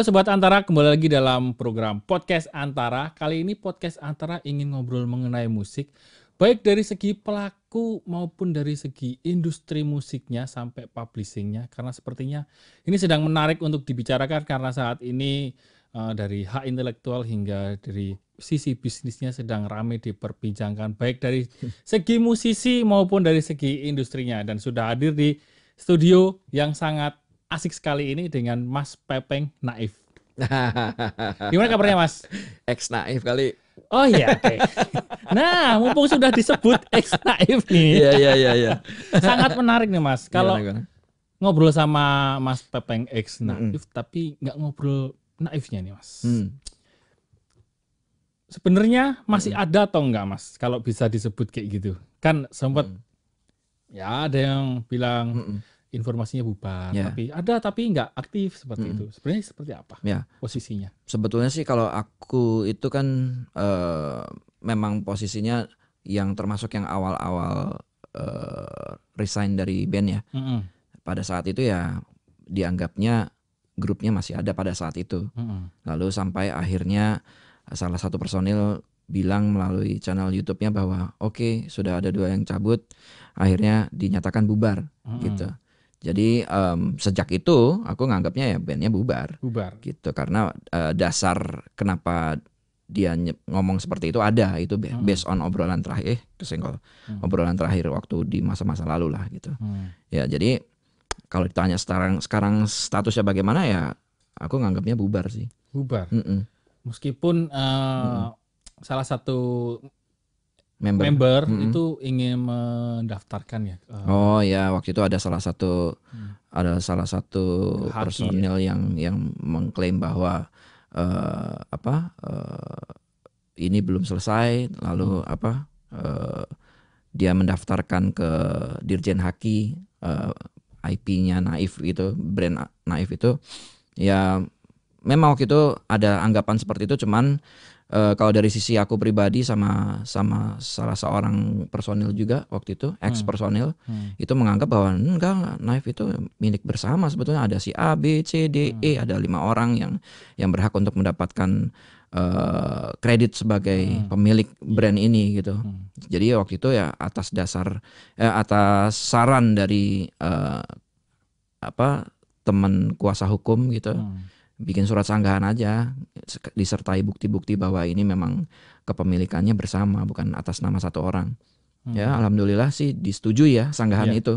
Halo Sobat Antara, kembali lagi dalam program Podcast Antara. Kali ini Podcast Antara ingin ngobrol mengenai musik, baik dari segi pelaku maupun dari segi industri musiknya sampai publishingnya. Karena sepertinya ini sedang menarik untuk dibicarakan karena saat ini uh, dari hak intelektual hingga dari sisi bisnisnya sedang ramai diperbincangkan, baik dari segi musisi maupun dari segi industrinya. Dan sudah hadir di studio yang sangat asik sekali ini dengan Mas Pepeng Naif. Gimana kabarnya Mas? Ex Naif kali. Oh iya. Okay. Nah, mumpung sudah disebut ex Naif nih. Iya iya iya. Ya. Sangat menarik nih Mas. Kalau ngobrol sama Mas Pepeng ex Naif, mm. tapi nggak ngobrol naifnya nih Mas. Mm. Sebenarnya masih mm. ada atau enggak Mas? Kalau bisa disebut kayak gitu, kan sempat mm. ya ada yang bilang. Mm -mm informasinya bubar, ya. tapi ada tapi nggak aktif seperti hmm. itu. Sebenarnya seperti apa ya. posisinya? Sebetulnya sih kalau aku itu kan uh, memang posisinya yang termasuk yang awal-awal uh, resign dari band ya. Mm -hmm. Pada saat itu ya dianggapnya grupnya masih ada pada saat itu. Mm -hmm. Lalu sampai akhirnya salah satu personil bilang melalui channel YouTube-nya bahwa oke okay, sudah ada dua yang cabut, akhirnya dinyatakan bubar mm -hmm. gitu. Jadi um, sejak itu aku nganggapnya ya bandnya bubar. Bubar. Gitu karena uh, dasar kenapa dia ngomong seperti itu ada itu hmm. based on obrolan terakhir eh, kesenggol hmm. obrolan terakhir waktu di masa-masa lalu lah gitu. Hmm. Ya jadi kalau ditanya sekarang sekarang statusnya bagaimana ya aku nganggapnya bubar sih. Bubar. Mm -mm. Meskipun uh, mm -mm. salah satu member, member mm -hmm. itu ingin mendaftarkan ya. Eh, oh ya, waktu itu ada salah satu hmm. ada salah satu Haki, ya. personil ya. yang yang mengklaim bahwa uh, apa uh, ini belum selesai, lalu hmm. apa uh, dia mendaftarkan ke Dirjen Haki uh, IP-nya Naif itu, brand Naif itu ya memang waktu itu ada anggapan seperti itu cuman uh, kalau dari sisi aku pribadi sama sama salah seorang personil juga waktu itu ex hmm. personil hmm. hmm. itu menganggap bahwa enggak knife itu milik bersama sebetulnya ada si A B C D e, hmm. E ada lima orang yang yang berhak untuk mendapatkan uh, kredit sebagai hmm. pemilik brand ini gitu hmm. jadi waktu itu ya atas dasar eh, atas saran dari uh, apa teman kuasa hukum gitu hmm bikin surat sanggahan aja disertai bukti-bukti bahwa ini memang kepemilikannya bersama bukan atas nama satu orang. Hmm. Ya, alhamdulillah sih disetujui ya sanggahan yeah. itu.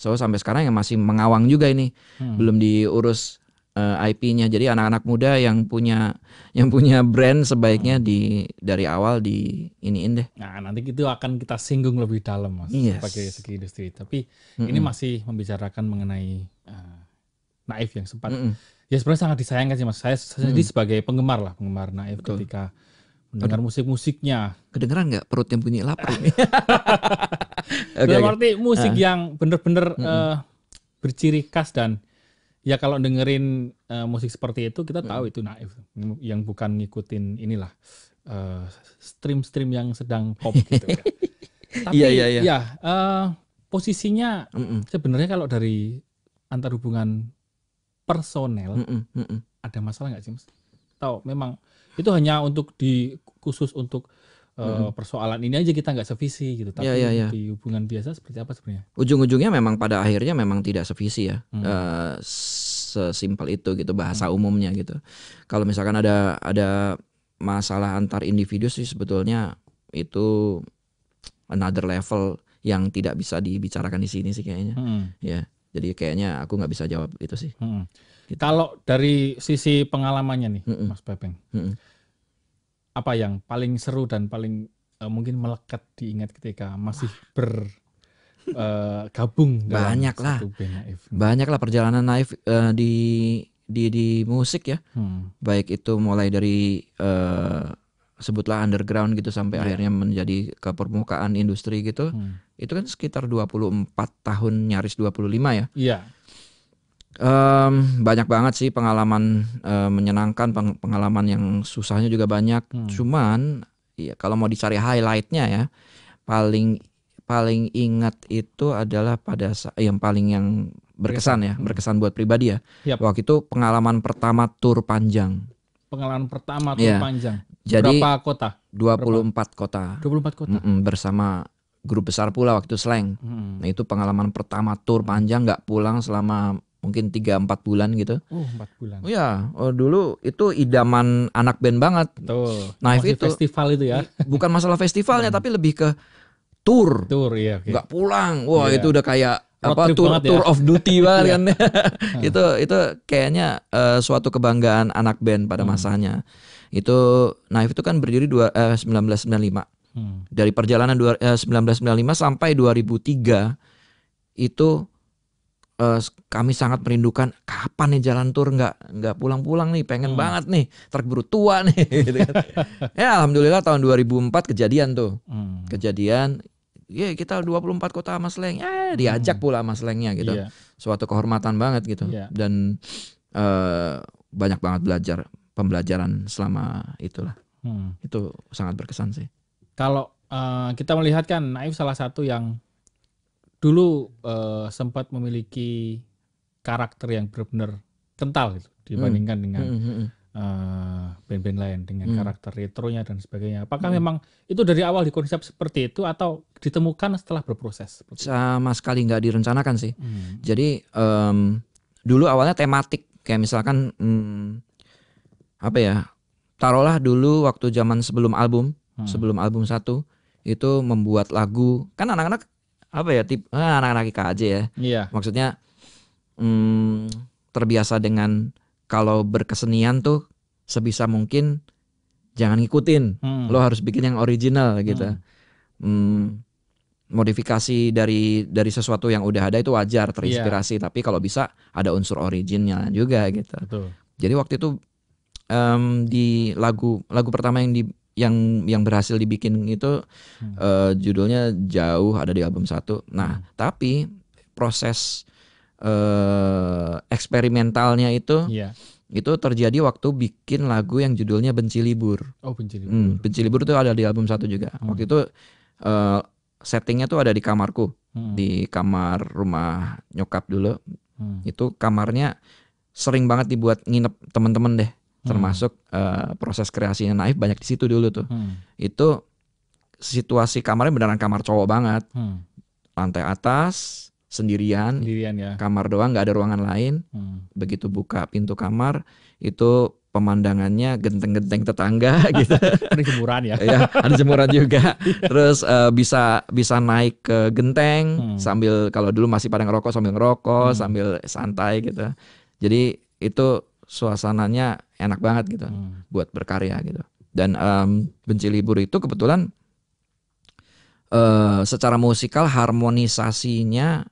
So sampai sekarang yang masih mengawang juga ini. Hmm. Belum diurus uh, eh, IP-nya. Jadi anak-anak muda yang punya yang punya brand sebaiknya di dari awal di iniin deh. Nah, nanti itu akan kita singgung lebih dalam Mas yes. sebagai segi industri. Tapi mm -mm. ini masih membicarakan mengenai uh, naif yang sempat mm -mm ya sebenarnya sangat disayangkan sih mas. Saya sendiri hmm. sebagai penggemar lah, penggemar Naif Betul. ketika mendengar musik-musiknya. Kedengeran nggak perutnya bunyi lapar ini? okay, berarti okay. musik uh. yang benar-benar hmm. uh, berciri khas dan ya kalau dengerin uh, musik seperti itu kita tahu hmm. itu naif yang bukan ngikutin inilah stream eh, stream-stream yang sedang pop gitu. ya. Tapi iya, iya, iya. ya uh, posisinya mm -mm. sebenarnya kalau dari antar hubungan personel mm -mm, mm -mm. ada masalah nggak sih mas? Tahu memang itu hanya untuk di khusus untuk uh, persoalan ini aja kita nggak sevisi gitu ya, tapi yeah, yeah, yeah. di hubungan biasa seperti apa sebenarnya ujung-ujungnya memang pada akhirnya memang tidak sevisi ya mm. uh, sesimpel itu gitu bahasa mm. umumnya gitu kalau misalkan ada ada masalah antar individu sih sebetulnya itu another level yang tidak bisa dibicarakan di sini sih kayaknya mm. ya yeah. Jadi kayaknya aku nggak bisa jawab itu sih. Hmm. Gitu. Kalau dari sisi pengalamannya nih, hmm. Mas Pepeng, hmm. apa yang paling seru dan paling uh, mungkin melekat diingat ketika masih ah. ber Uh, gabung banyak lah banyak lah perjalanan naif uh, di di di musik ya hmm. baik itu mulai dari uh, sebutlah underground gitu sampai yeah. akhirnya menjadi ke permukaan industri gitu. Hmm. Itu kan sekitar 24 tahun nyaris 25 ya. Iya. Yeah. Um, banyak banget sih pengalaman uh, menyenangkan, peng pengalaman yang susahnya juga banyak. Hmm. Cuman ya kalau mau dicari highlightnya ya paling paling ingat itu adalah pada eh, yang paling yang berkesan ya, hmm. berkesan buat pribadi ya. Yep. Waktu itu pengalaman pertama tur panjang pengalaman pertama tur yeah. panjang. Jadi berapa kota? 24 berapa? kota. 24 kota. Mm -mm, bersama grup besar pula waktu Slang. Mm. Nah, itu pengalaman pertama tur panjang nggak pulang selama mungkin 3 4 bulan gitu. Oh, 4 bulan. Oh ya, oh, dulu itu idaman anak band banget. Betul. Naif itu festival itu ya. Bukan masalah festivalnya tapi lebih ke tour. Tour, iya. Okay. Gak pulang. Wah, yeah. itu udah kayak apa tour, ya. tour of duty banget iya. kan itu itu kayaknya uh, suatu kebanggaan anak band pada hmm. masanya itu Naif itu kan berdiri dua, eh, 1995 hmm. dari perjalanan dua, eh, 1995 sampai 2003 itu uh, kami sangat merindukan kapan nih jalan tour nggak nggak pulang-pulang nih pengen hmm. banget nih terburu tua nih gitu kan. ya alhamdulillah tahun 2004 kejadian tuh hmm. kejadian ya yeah, kita 24 kota sama Sleng. eh diajak pula sama Slengnya gitu yeah. suatu kehormatan banget gitu yeah. dan uh, banyak banget belajar pembelajaran selama itulah hmm. itu sangat berkesan sih kalau uh, kita melihat kan Naif salah satu yang dulu uh, sempat memiliki karakter yang benar-benar kental gitu dibandingkan hmm. dengan hmm. hmm, hmm eee, eh, band-band lain dengan Hmm. karakter retronya dan sebagainya. Apakah hmm. memang itu dari awal dikonsep seperti itu atau ditemukan setelah berproses Sama sekali nggak direncanakan sih. Hmm. Jadi um, dulu awalnya tematik kayak misalkan um, apa ya? Taruhlah dulu waktu zaman sebelum album, Hmm. sebelum album satu itu membuat lagu. Kan anak-anak apa ya? Tip anak eh, anak-anak IKJ ya. Iya. Maksudnya um, terbiasa dengan kalau berkesenian tuh sebisa mungkin jangan ngikutin. Hmm. Lo harus bikin yang original gitu. Hmm. Hmm, modifikasi dari dari sesuatu yang udah ada itu wajar terinspirasi, yeah. tapi kalau bisa ada unsur originnya juga gitu. Betul. Jadi waktu itu um, di lagu lagu pertama yang di yang yang berhasil dibikin itu hmm. uh, judulnya jauh ada di album satu. Nah hmm. tapi proses eh, eksperimentalnya itu yeah. itu terjadi waktu bikin lagu yang judulnya Benci Libur. Oh Benci Libur. Hmm, Benci Libur itu ada di album satu juga. Hmm. Waktu itu eh, settingnya tuh ada di kamarku hmm. di kamar rumah nyokap dulu. Hmm. Itu kamarnya sering banget dibuat nginep temen-temen deh hmm. termasuk uh, proses kreasinya Naif banyak di situ dulu tuh. Hmm. Itu situasi kamarnya beneran kamar cowok banget. Hmm. Lantai atas, sendirian, sendirian ya. kamar doang nggak ada ruangan lain hmm. begitu buka pintu kamar itu pemandangannya genteng-genteng tetangga gitu ada jemuran ya, ya ada jemuran juga iya. terus uh, bisa bisa naik ke genteng hmm. sambil kalau dulu masih pada ngerokok sambil ngerokok hmm. sambil santai gitu jadi itu suasananya enak banget gitu hmm. buat berkarya gitu dan um, benci libur itu kebetulan uh, secara musikal harmonisasinya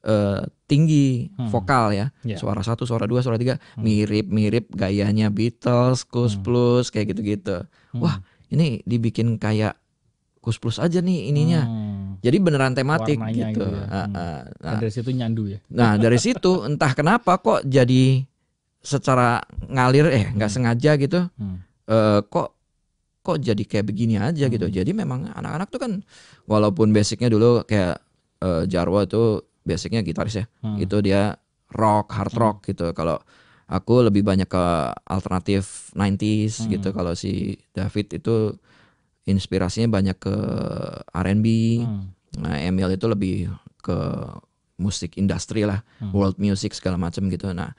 Eh, tinggi hmm. vokal ya yeah. suara satu suara dua suara tiga hmm. mirip mirip gayanya Beatles Kus hmm. Plus kayak gitu gitu hmm. wah ini dibikin kayak Kus Plus aja nih ininya hmm. jadi beneran tematik Warnanya gitu, gitu ya. nah, hmm. nah, nah dari situ nyandu ya nah dari situ entah kenapa kok jadi secara ngalir eh nggak hmm. sengaja gitu hmm. uh, kok kok jadi kayak begini aja gitu. hmm. gitu jadi memang anak-anak tuh kan walaupun basicnya dulu kayak uh, Jarwo tuh basicnya gitaris ya hmm. itu dia rock hard rock hmm. gitu kalau aku lebih banyak ke alternatif 90s hmm. gitu kalau si David itu inspirasinya banyak ke R&B hmm. nah Emil itu lebih ke musik industri lah hmm. world music segala macam gitu nah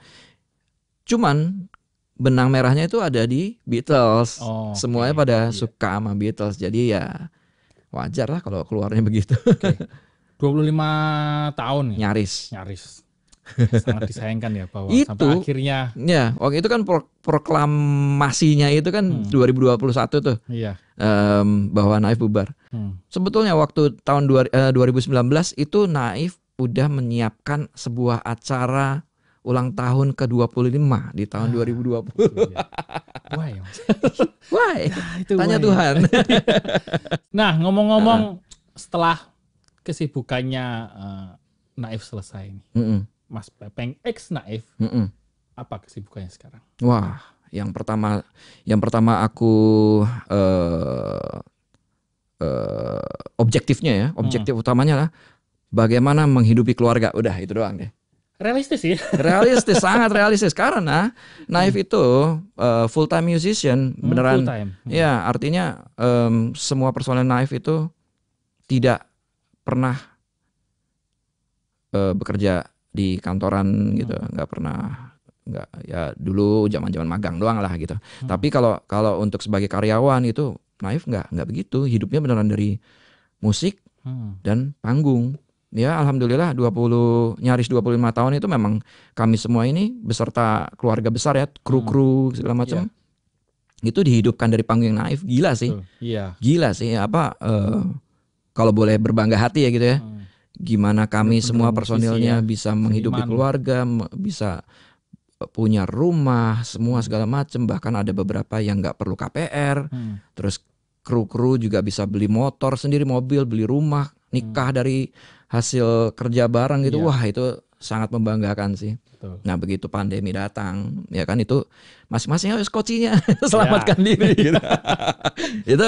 cuman benang merahnya itu ada di Beatles. Oh, Semuanya pada yeah. suka sama Beatles. Jadi ya wajar lah kalau keluarnya begitu. Okay. 25 tahun ya? nyaris. Nyaris. Sangat disayangkan ya bahwa itu, sampai akhirnya. Ya, waktu itu kan pro proklamasinya itu kan hmm. 2021 tuh. Iya. Um, bahwa Naif bubar. Hmm. Sebetulnya waktu tahun dua, uh, eh, 2019 itu Naif udah menyiapkan sebuah acara ulang tahun ke-25 di tahun ah, 2020. Iya. Why? why? Nah, itu Tanya why. Ya. Tuhan. nah, ngomong-ngomong uh. setelah kesibukannya uh, Naif selesai ini, mm -mm. Mas Pepeng X Naif, mm -mm. apa kesibukannya sekarang? Wah, yang pertama, yang pertama aku uh, uh, objektifnya ya, objektif mm. utamanya lah bagaimana menghidupi keluarga. Udah itu doang deh. Realistis ya. realistis, sangat realistis karena Naif mm. itu uh, full time musician hmm, beneran. full time. Ya, artinya um, semua personel Naif itu tidak pernah uh, bekerja di kantoran gitu hmm. nggak pernah nggak ya dulu zaman zaman magang doang lah gitu hmm. tapi kalau kalau untuk sebagai karyawan itu Naif nggak nggak begitu hidupnya beneran dari musik hmm. dan panggung ya alhamdulillah 20 nyaris 25 tahun itu memang kami semua ini beserta keluarga besar ya kru-kru hmm. segala macam yeah. itu dihidupkan dari panggung yang naif gila sih yeah. gila sih apa uh, kalau boleh berbangga hati ya gitu ya. Hmm. Gimana kami Benar semua personilnya ya. bisa menghidupi Seiman. keluarga, bisa e, punya rumah, semua hmm. segala macam. Bahkan ada beberapa yang nggak perlu KPR. Hmm. Terus kru-kru juga bisa beli motor sendiri, mobil, beli rumah, hmm. nikah hmm. dari hasil kerja bareng gitu. Ya. Wah itu sangat membanggakan sih. Betul. Nah begitu pandemi datang, ya kan itu masing-masing harus kocinya selamatkan ya. diri. Gitu. itu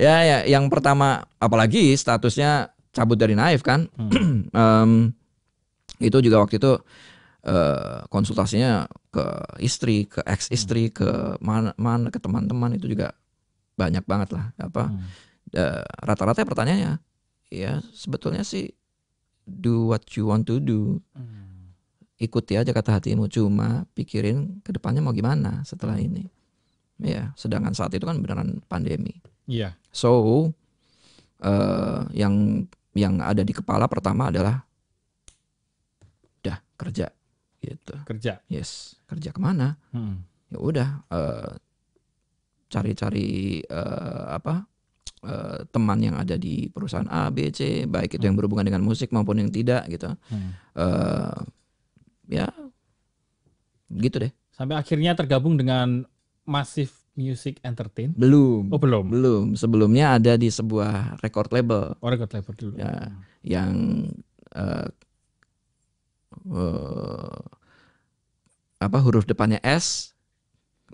ya, ya yang pertama, apalagi statusnya cabut dari naif kan, hmm. um, itu juga waktu itu uh, konsultasinya ke istri, ke ex istri, hmm. ke mana, mana ke teman-teman itu juga banyak banget lah apa. Hmm. rata-rata pertanyaannya, ya sebetulnya sih do what you want to do hmm. ikuti aja kata hatimu cuma pikirin ke depannya mau gimana setelah hmm. ini ya yeah. sedangkan saat itu kan beneran pandemi yeah. so uh, yang yang ada di kepala pertama adalah dah kerja gitu kerja yes kerja kemana hmm. ya udah uh, cari-cari uh, apa Eh, teman yang ada di perusahaan A, B, C, baik itu yang hmm. berhubungan dengan musik maupun yang tidak gitu. Hmm. Uh, ya, gitu deh. Sampai akhirnya tergabung dengan Massive Music Entertain? Belum. Oh belum. Belum. Sebelumnya ada di sebuah record label. Oh record label dulu. Ya, yang uh, uh, apa huruf depannya S,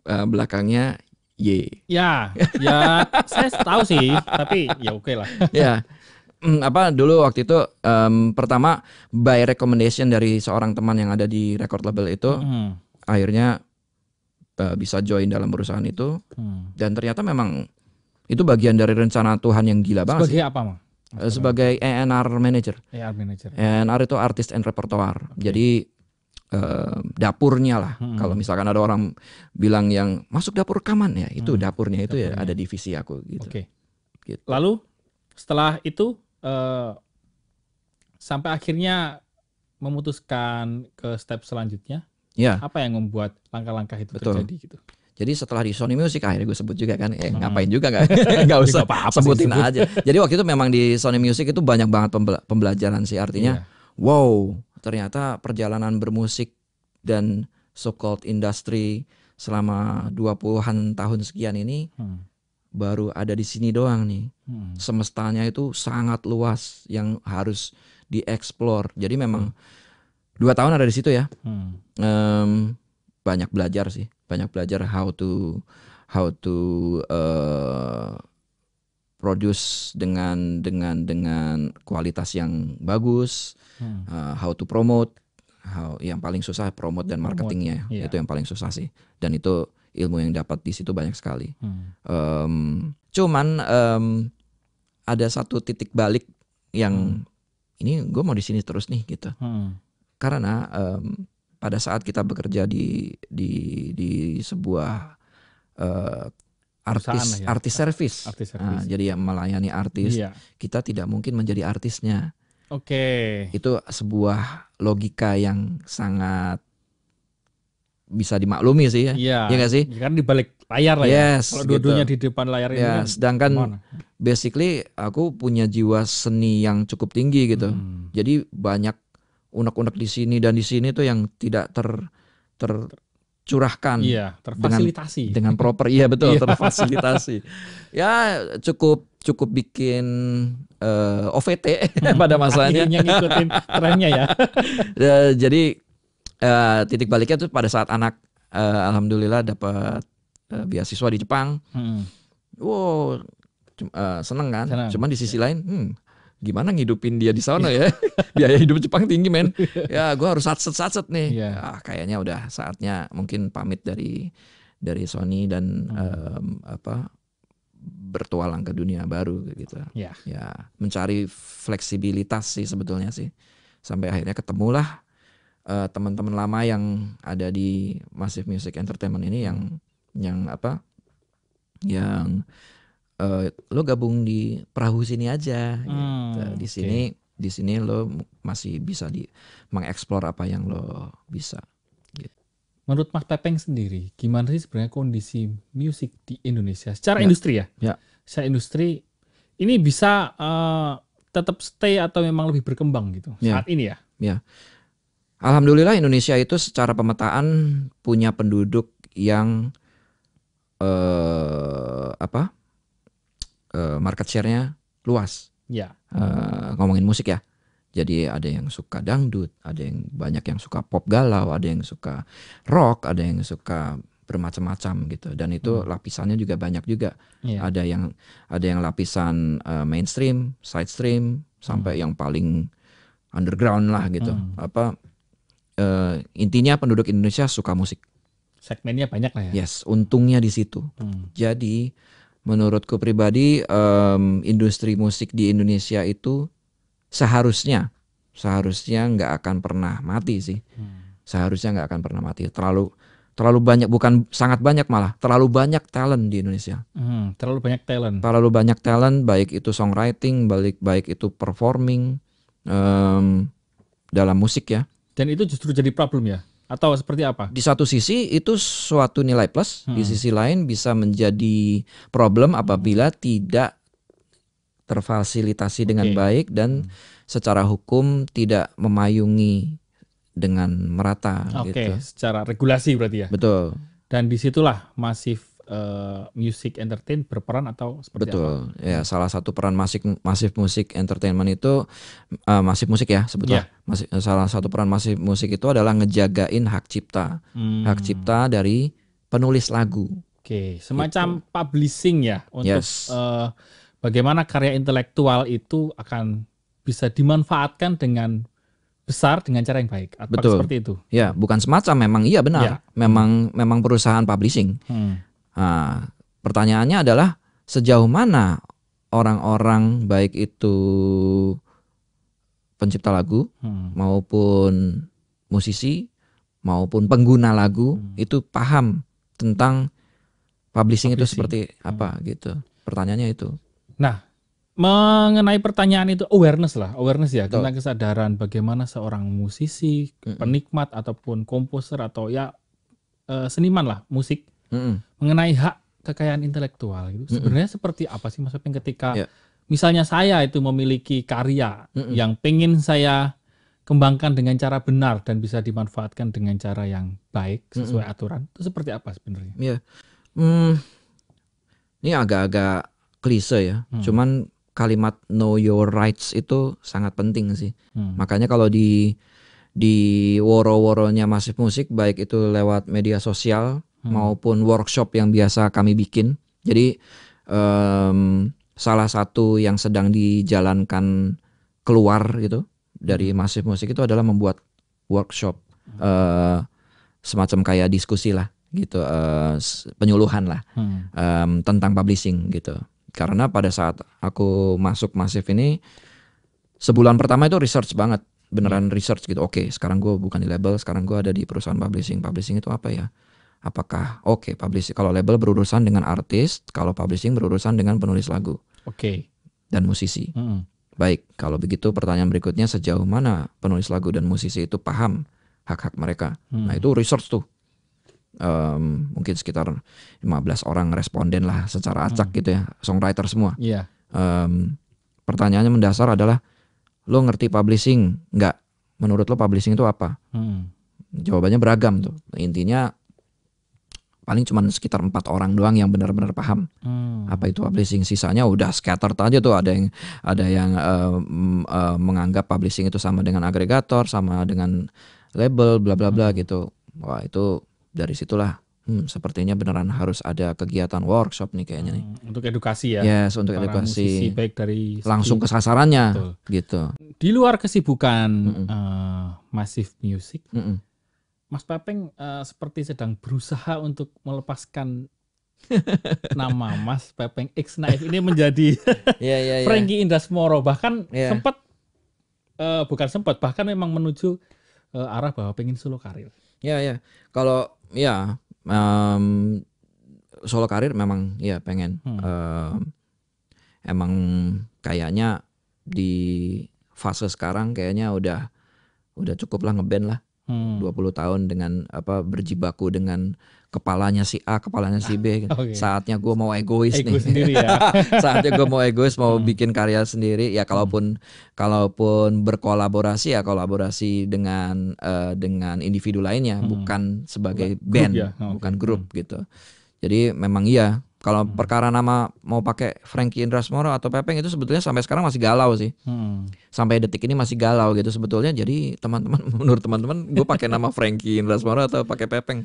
uh, belakangnya Y. Ya, ya saya tahu sih, tapi ya oke lah. ya. Hmm, apa dulu waktu itu um, pertama by recommendation dari seorang teman yang ada di record label itu hmm. akhirnya uh, bisa join dalam perusahaan itu hmm. dan ternyata memang itu bagian dari rencana Tuhan yang gila banget. Sebagai sih. apa, mah? E, sebagai ENR manager. ENR manager. ENR itu artist and repertoire. Okay. Jadi Eh, dapurnya lah. Hmm. Kalau misalkan ada orang bilang yang masuk dapur rekaman ya, itu hmm. dapurnya itu ya dapurnya. ya ada divisi aku gitu. Oke. Okay. Gitu. Lalu setelah itu uh, sampai akhirnya memutuskan ke step selanjutnya. Ya. Apa yang membuat langkah-langkah itu Betul. terjadi gitu? Jadi setelah di Sony Music akhirnya gue sebut juga kan, eh, hmm. ngapain juga nggak nggak usah apa -apa sebutin sih, aja. Jadi waktu itu memang di Sony Music itu banyak banget pembelajaran sih artinya. Yeah. Wow, ternyata perjalanan bermusik dan so called industri selama 20-an tahun sekian ini hmm. baru ada di sini doang nih. Hmm. Semestanya itu sangat luas yang harus dieksplor. Jadi memang dua tahun ada di situ ya. Hmm. Um, banyak belajar sih, banyak belajar how to how to uh, produce dengan dengan dengan kualitas yang bagus, hmm. uh, how to promote, how yang paling susah promote dan marketingnya promote, iya. yeah. itu yang paling susah sih. Dan itu ilmu yang dapat di situ banyak sekali. Hmm. Um, cuman um, ada satu titik balik yang hmm. ini gue mau di sini terus nih gitu. Hmm. Karena um, pada saat kita bekerja di di di sebuah uh, artis ya. artis service. Artis ah, service. Nah, jadi ya melayani artis. Iya. Kita tidak mungkin menjadi artisnya. Oke. Okay. Itu sebuah logika yang sangat bisa dimaklumi sih ya. Iya. Iya gak sih? Karena di balik layar lah ya. yes, ya. Kalau dua-duanya gitu. di depan layar ini. Ya, sedangkan gimana? basically aku punya jiwa seni yang cukup tinggi gitu. Hmm. Jadi banyak unek-unek di sini dan di sini tuh yang tidak ter ter, ter curahkan. Iya, terfasilitasi. Dengan, dengan proper, iya betul, iya. terfasilitasi. ya cukup cukup bikin uh, eh, OVT hmm, pada masanya. Akhirnya ngikutin trennya ya. ya jadi uh, titik baliknya tuh pada saat anak uh, alhamdulillah dapat uh, beasiswa di Jepang. Hmm. Wow, uh, seneng kan? Senang. Cuman di sisi iya. lain, hmm, gimana ngidupin dia di sana iya. ya biaya hidup Jepang tinggi men ya gue harus satset satset nih yeah. ah, kayaknya udah saatnya mungkin pamit dari dari Sony dan hmm. um, apa bertualang ke dunia baru gitu yeah. ya mencari fleksibilitas sih sebetulnya sih sampai akhirnya ketemulah uh, teman-teman lama yang ada di Massive Music Entertainment ini yang yang apa yang hmm uh, lo gabung di perahu sini aja gitu. hmm, gitu. di sini di sini lo masih bisa di mengeksplor apa yang lo bisa gitu. Menurut Mas Pepeng sendiri, gimana sih sebenarnya kondisi musik di Indonesia secara ya. industri ya? Ya. Secara industri ini bisa uh, tetap stay atau memang lebih berkembang gitu ya. saat ini ya? Ya. Alhamdulillah Indonesia itu secara pemetaan punya penduduk yang eh, apa uh, market share-nya luas. Ya. Uh, ngomongin musik ya. Jadi ada yang suka dangdut, ada yang banyak yang suka pop galau, ada yang suka rock, ada yang suka bermacam-macam gitu. Dan itu hmm. lapisannya juga banyak juga. Yeah. Ada yang ada yang lapisan uh, mainstream, side stream, sampai hmm. yang paling underground lah gitu. Hmm. Apa uh, intinya penduduk Indonesia suka musik. Segmennya banyak lah ya. Yes, untungnya di situ. Hmm. Jadi menurutku pribadi um, industri musik di Indonesia itu seharusnya seharusnya nggak akan pernah mati sih hmm. seharusnya nggak akan pernah mati terlalu terlalu banyak bukan sangat banyak malah terlalu banyak talent di Indonesia hmm, terlalu banyak talent terlalu banyak talent baik itu songwriting balik baik itu performing um, dalam musik ya dan itu justru jadi problem ya atau seperti apa? Di satu sisi itu suatu nilai plus, hmm. di sisi lain bisa menjadi problem apabila hmm. tidak terfasilitasi dengan baik dan hmm. secara hukum tidak memayungi dengan merata. Oke, okay, gitu. secara regulasi berarti ya. Betul. Dan disitulah masif uh, music entertain berperan atau seperti Betul. apa? Ya, hmm. salah satu peran masif masif musik entertainment itu uh, masif musik ya sebetulnya. Yeah. Masif, eh, salah satu peran masif musik itu adalah ngejagain hak cipta. Hmm. Hak cipta dari penulis lagu. Oke, okay. semacam gitu. publishing ya untuk yes. uh, bagaimana karya intelektual itu akan bisa dimanfaatkan dengan besar dengan cara yang baik. Apakah Betul. Seperti itu. Ya, bukan semacam memang iya benar. Ya. Memang hmm. memang perusahaan publishing. Hmm Nah, pertanyaannya adalah sejauh mana orang-orang baik itu pencipta lagu hmm. maupun musisi maupun pengguna lagu hmm. itu paham tentang publishing, publishing itu seperti apa hmm. gitu. Pertanyaannya itu. Nah, mengenai pertanyaan itu awareness lah, awareness ya tentang kesadaran bagaimana seorang musisi, penikmat ataupun komposer atau ya eh, seniman lah musik mm-hmm. mengenai hak kekayaan intelektual gitu. Sebenarnya mm-hmm. seperti apa sih maksudnya ketika yeah. misalnya saya itu memiliki karya mm-hmm. yang pengen saya kembangkan dengan cara benar dan bisa dimanfaatkan dengan cara yang baik sesuai mm-hmm. aturan itu seperti apa sebenarnya? Iya. Yeah. mm, ini agak-agak klise ya. mm. Cuman kalimat know your rights itu sangat penting sih. Mm. Makanya kalau di di woro-woronya masif musik baik itu lewat media sosial hmm. maupun workshop yang biasa kami bikin. Jadi um, salah satu yang sedang dijalankan keluar gitu dari hmm. masif musik itu adalah membuat workshop hmm. uh, semacam kayak diskusi lah gitu uh, penyuluhan lah hmm. um, tentang publishing gitu karena pada saat aku masuk masif ini sebulan pertama itu research banget beneran hmm. research gitu oke okay, sekarang gue bukan di label sekarang gue ada di perusahaan publishing publishing itu apa ya apakah oke okay, publishing kalau label berurusan dengan artis kalau publishing berurusan dengan penulis lagu oke okay. dan musisi -hmm. baik kalau begitu pertanyaan berikutnya sejauh mana penulis lagu dan musisi itu paham hak-hak mereka mm. nah itu research tuh um, mungkin sekitar 15 orang responden lah secara acak mm. gitu ya songwriter semua yeah. Iya. um, pertanyaannya mendasar adalah lo ngerti publishing nggak menurut lo publishing itu apa mm. jawabannya beragam tuh intinya paling cuma sekitar empat orang doang yang benar-benar paham hmm. apa itu publishing sisanya udah scatter aja tuh ada yang ada yang uh, uh, menganggap publishing itu sama dengan agregator sama dengan label bla bla bla hmm. gitu wah itu dari situlah hmm, sepertinya beneran harus ada kegiatan workshop nih kayaknya nih hmm, untuk edukasi ya yes untuk Para edukasi baik dari langsung ke sasarannya gitu di luar kesibukan mm -mm. Uh, massive music mm -mm Mas Pepeng uh, eh, seperti sedang berusaha untuk melepaskan nama Mas Pepeng X Knife nah, ini menjadi yeah, yeah, yeah. bahkan yeah. sempat uh, bukan sempat bahkan memang menuju uh, arah bahwa pengen solo karir. Ya yeah, ya. Yeah. Kalau ya yeah, um, solo karir memang ya yeah, pengen hmm. uh, emang kayaknya di fase sekarang kayaknya udah udah cukup lah ngeband lah hmm. 20 tahun dengan apa berjibaku dengan kepalanya si A, kepalanya si B. Okay. Saatnya gue mau egois Ego nih. Sendiri ya. Saatnya gue mau egois, mau hmm. bikin karya sendiri. Ya kalaupun hmm. kalaupun berkolaborasi ya kolaborasi dengan uh, dengan individu lainnya, hmm. bukan sebagai bukan band, ya? okay. bukan grup hmm. gitu. Jadi memang iya kalau hmm. perkara nama mau pakai Frankie Indra Indrasmoro atau Pepeng itu sebetulnya sampai sekarang masih galau sih. Hmm. Sampai detik ini masih galau gitu sebetulnya. Jadi teman-teman menurut teman-teman gue pakai nama Frankie Indra Indrasmoro atau pakai Pepeng.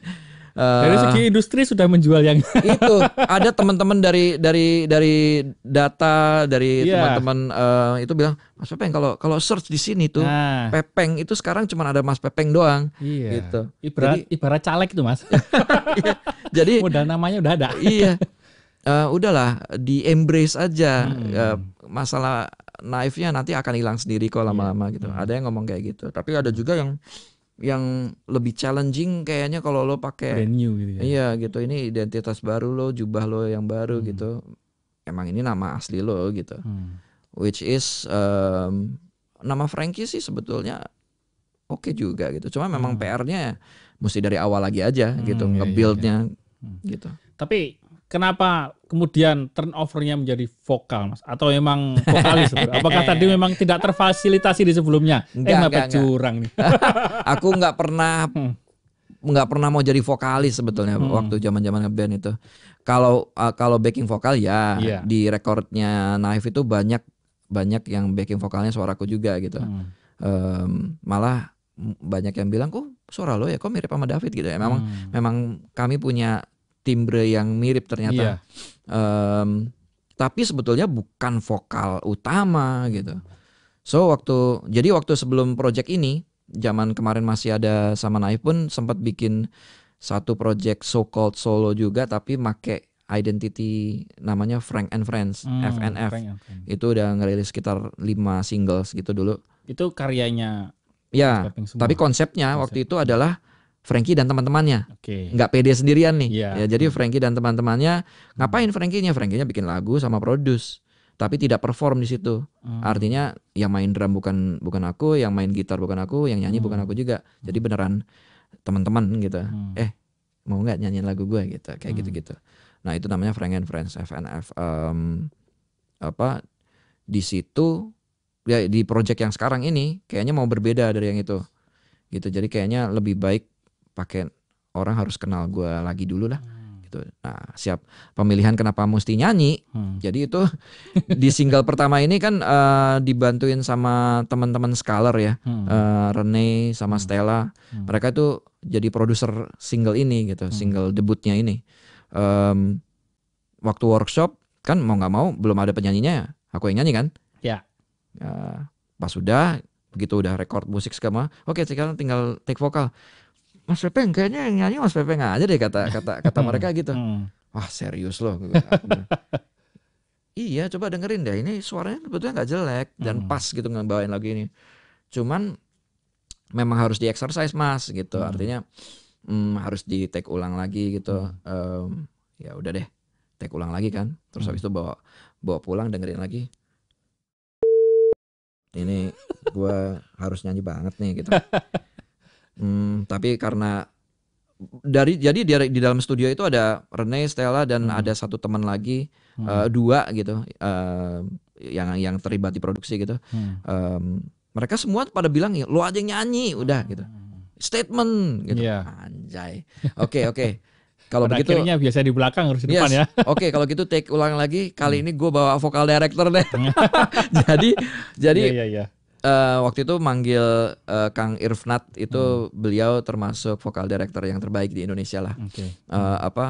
Uh, dari segi industri sudah menjual yang itu ada teman-teman dari dari dari data dari yeah. teman-teman uh, itu bilang Mas Pepeng kalau kalau search di sini tuh nah. Pepeng itu sekarang cuma ada Mas Pepeng doang iya. gitu. Ibarat ibarat caleg itu Mas. Iya. jadi udah namanya udah ada. iya uh, udahlah di embrace aja hmm. uh, masalah naifnya nanti akan hilang sendiri kok iya. lama-lama gitu. Hmm. Ada yang ngomong kayak gitu, tapi ada juga yang yang lebih challenging kayaknya kalau lo pakai brand gitu ya. Iya gitu. Ini identitas baru lo, jubah lo yang baru hmm. gitu. Emang ini nama asli lo gitu. Hmm. Which is um, nama Frankie sih sebetulnya oke okay juga gitu. Cuma memang hmm. PR-nya mesti dari awal lagi aja gitu, hmm, iya, iya, ngebuildnya iya, iya. Hmm. gitu. Tapi kenapa kemudian turnovernya menjadi vokal mas atau memang vokalis apakah tadi memang tidak terfasilitasi di sebelumnya enggak, eh enggak, curang nih aku nggak pernah hmm. nggak pernah mau jadi vokalis sebetulnya hmm. waktu zaman zaman ngeband itu kalau uh, kalau backing vokal ya yeah. di rekornya Naif itu banyak banyak yang backing vokalnya suaraku juga gitu hmm. um, malah banyak yang bilang kok suara lo ya kok mirip sama David gitu ya memang hmm. memang kami punya timbre yang mirip ternyata. Yeah. Iya. Um, tapi sebetulnya bukan vokal utama gitu. So waktu jadi waktu sebelum project ini, zaman kemarin masih ada sama Naif pun sempat bikin satu project so called solo juga tapi make identity namanya Frank and Friends hmm, FNF Frank and Friends. itu udah ngerilis sekitar 5 singles gitu dulu itu karyanya ya tapi konsepnya Konsep. waktu itu adalah Frankie dan teman-temannya. Okay. Nggak pede sendirian nih. Yeah. Ya, jadi Frankie dan teman-temannya ngapain Frankie-nya? Frankie-nya bikin lagu sama produce tapi tidak perform di situ. Hmm. Artinya yang main drum bukan bukan aku, yang main gitar bukan aku, yang nyanyi hmm. bukan aku juga. Jadi hmm. beneran teman-teman gitu. Hmm. Eh, mau nggak nyanyiin lagu gue gitu, kayak hmm. gitu-gitu. Nah, itu namanya Frank and Friends FNF. Um, apa di situ ya di project yang sekarang ini kayaknya mau berbeda dari yang itu. Gitu. Jadi kayaknya lebih baik pakai orang harus kenal gue lagi dulu lah hmm. gitu nah siap pemilihan kenapa mesti nyanyi hmm. jadi itu di single pertama ini kan uh, dibantuin sama teman-teman scholar ya hmm. uh, Rene sama hmm. Stella hmm. mereka itu jadi produser single ini gitu hmm. single debutnya ini um, waktu workshop kan mau nggak mau belum ada penyanyinya aku yang nyanyi kan ya yeah. uh, pas sudah begitu udah record musik segala oke okay, sekarang tinggal take vokal Mas Pepe kayaknya yang nyanyi Mas Pepe aja deh kata kata kata hmm. mereka gitu. Hmm. Wah serius loh. iya coba dengerin deh ini suaranya sebetulnya nggak jelek dan hmm. pas gitu ngebawain lagu ini. Cuman memang harus di exercise mas gitu. Artinya hmm, harus di take ulang lagi gitu. Um, ya udah deh take ulang lagi kan. Terus habis itu bawa bawa pulang dengerin lagi. Ini gue harus nyanyi banget nih gitu Hmm, tapi karena dari jadi di, di dalam studio itu ada Rene, Stella dan hmm. ada satu teman lagi hmm. uh, dua gitu uh, yang yang terlibat di produksi gitu. Hmm. Um, mereka semua pada bilang ya lo aja yang nyanyi udah gitu. Statement gitu. Yeah. Anjay. Oke okay, oke. Okay. Kalau begitu akhirnya biasa di belakang harus di yes, depan ya. Oke, okay, kalau gitu take ulang lagi. Kali hmm. ini gue bawa vokal director deh. jadi jadi yeah, yeah, yeah uh, waktu itu manggil uh, Kang Irfnat itu hmm. beliau termasuk vokal director yang terbaik di Indonesia lah. Okay. Uh, eh, apa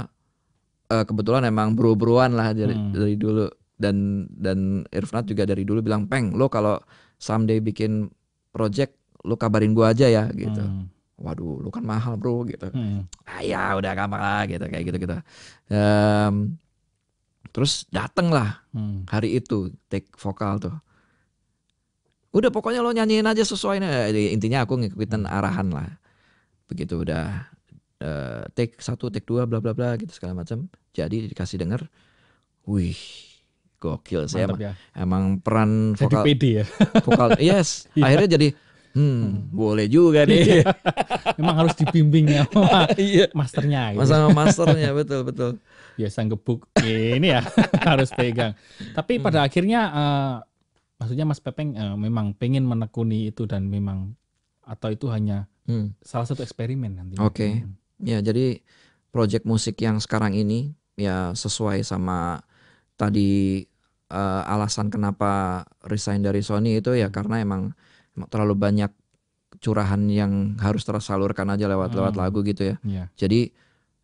uh, kebetulan emang bro-broan lah dari, hmm. dari dulu dan dan Irfnat juga dari dulu bilang peng lo kalau someday bikin project lo kabarin gua aja ya gitu. Hmm. Waduh, lu kan mahal bro gitu. Hmm. Ah ya udah gampang lah gitu kayak gitu gitu. Um, terus dateng lah hmm. hari itu take vokal tuh Udah pokoknya lo nyanyiin aja sesuai intinya aku ngikutin arahan lah. Begitu udah eh, take satu, take dua, bla bla bla gitu segala macam. Jadi dikasih denger, wih gokil sih emang, ya. emang peran vokal. Jadi ya. Vokal, yes. Iya. akhirnya jadi hmm, hmm, boleh juga nih. Iya. emang harus dibimbing ya iya. masternya. Gitu. masalah masternya, betul betul. Biasa ngebuk ini ya harus pegang. Tapi pada hmm. akhirnya uh, maksudnya Mas Pepeng uh, memang pengen menekuni itu dan memang atau itu hanya hmm. salah satu eksperimen nanti. Oke. Okay. Hmm. Ya, jadi proyek musik yang sekarang ini ya sesuai sama tadi uh, alasan kenapa resign dari Sony itu ya karena emang, terlalu banyak curahan yang harus tersalurkan aja lewat-lewat hmm. lagu gitu ya. Yeah. Jadi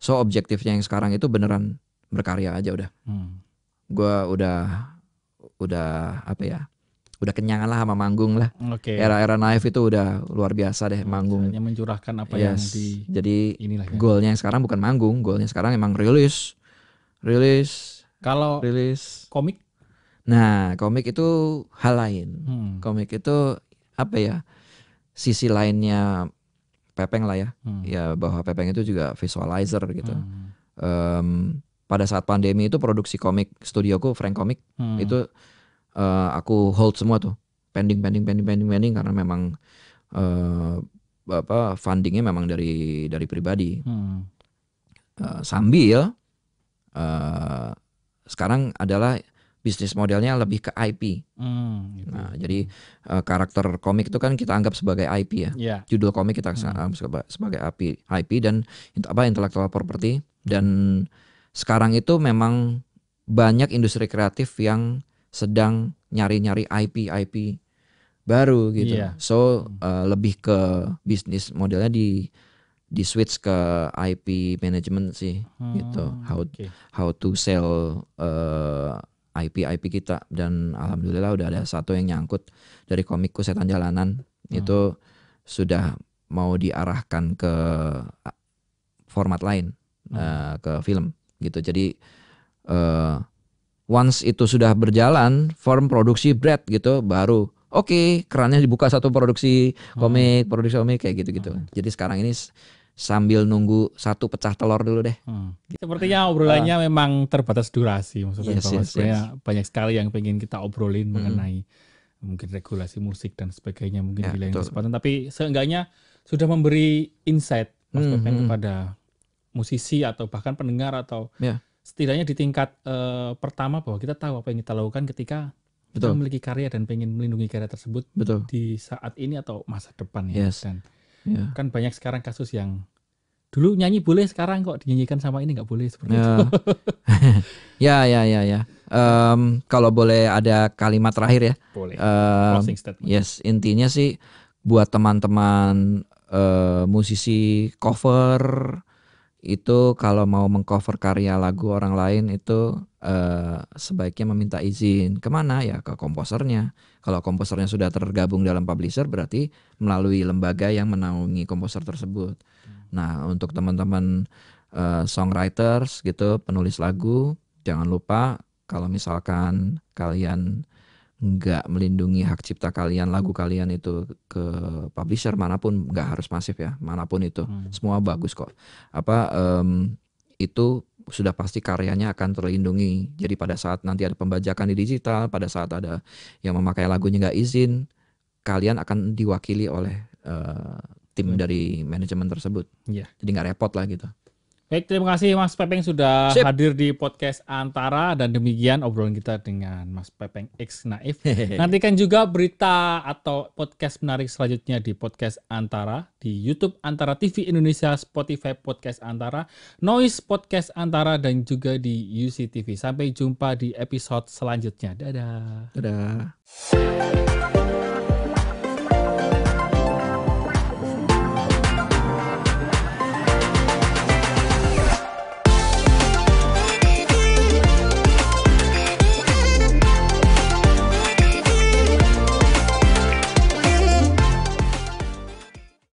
so objektifnya yang sekarang itu beneran berkarya aja udah. Hmm. Gua udah udah apa ya? udah kenyangan lah sama manggung lah. Okay. Era-era naif itu udah luar biasa deh manggung. Hanya mencurahkan apa yes. yang di Jadi inilah ya. goalnya sekarang bukan manggung, goalnya sekarang emang rilis. Rilis. Kalau rilis komik Nah, komik itu hal lain. Hmm. Komik itu apa ya? Sisi lainnya Pepeng lah ya. Hmm. Ya bahwa Pepeng itu juga visualizer gitu. Hmm. Um, pada saat pandemi itu produksi komik studioku Frank Comic hmm. itu uh, aku hold semua tuh pending pending pending pending pending karena memang uh, apa fundingnya memang dari dari pribadi hmm. uh, sambil uh, sekarang adalah bisnis modelnya lebih ke IP. Hmm, gitu. Nah, jadi uh, karakter komik itu kan kita anggap sebagai IP ya. Yeah. Judul komik kita hmm. anggap sebagai IP, IP dan apa intellectual property hmm. dan sekarang itu memang banyak industri kreatif yang sedang nyari-nyari IP-IP baru gitu. Yeah. So uh, lebih ke bisnis modelnya di di switch ke IP management sih hmm, gitu. How okay. how to sell uh, eh, IP IP kita dan alhamdulillah udah ada satu yang nyangkut dari komikku setan jalanan hmm. itu sudah mau diarahkan ke format lain hmm. uh, ke film gitu. Jadi uh, once itu sudah berjalan form produksi bread gitu baru oke okay, kerannya dibuka satu produksi komik hmm. produksi komik kayak gitu-gitu hmm. jadi sekarang ini sambil nunggu satu pecah telur dulu deh. Hmm. Gitu. Sepertinya obrolannya uh, memang terbatas durasi maksudnya yes, yes, yes. banyak sekali yang pengen kita obrolin hmm. mengenai mungkin regulasi musik dan sebagainya mungkin ya, di kesempatan tapi seenggaknya sudah memberi insight hmm, Mas hmm, kepada musisi atau bahkan pendengar atau ya setidaknya di tingkat uh, pertama bahwa kita tahu apa yang kita lakukan ketika Betul. kita memiliki karya dan pengen melindungi karya tersebut Betul. di saat ini atau masa depan ya yes. dan yeah. kan banyak sekarang kasus yang dulu nyanyi boleh sekarang kok dinyanyikan sama ini nggak boleh seperti yeah. itu ya. ya ya ya ya um, kalau boleh ada kalimat terakhir ya boleh um, yes intinya sih buat teman-teman uh, musisi cover itu kalau mau mengcover karya lagu orang lain itu uh, sebaiknya meminta izin kemana ya ke komposernya kalau komposernya sudah tergabung dalam publisher berarti melalui lembaga yang menaungi komposer tersebut nah untuk teman-teman uh, songwriters gitu penulis lagu jangan lupa kalau misalkan kalian nggak melindungi hak cipta kalian lagu hmm. kalian itu ke publisher manapun nggak harus masif ya manapun itu hmm. semua bagus kok apa um, itu sudah pasti karyanya akan terlindungi jadi pada saat nanti ada pembajakan di digital pada saat ada yang memakai lagunya nggak izin kalian akan diwakili oleh uh, tim hmm. dari manajemen tersebut yeah. jadi nggak repot lah gitu Baik, terima kasih Mas Pepeng sudah Sip. hadir di podcast Antara dan demikian obrolan kita dengan Mas Pepeng X Naif. Nantikan juga berita atau podcast menarik selanjutnya di podcast Antara di YouTube Antara TV Indonesia, Spotify Podcast Antara, Noise Podcast Antara dan juga di UCTV. Sampai jumpa di episode selanjutnya. Dadah. Dadah.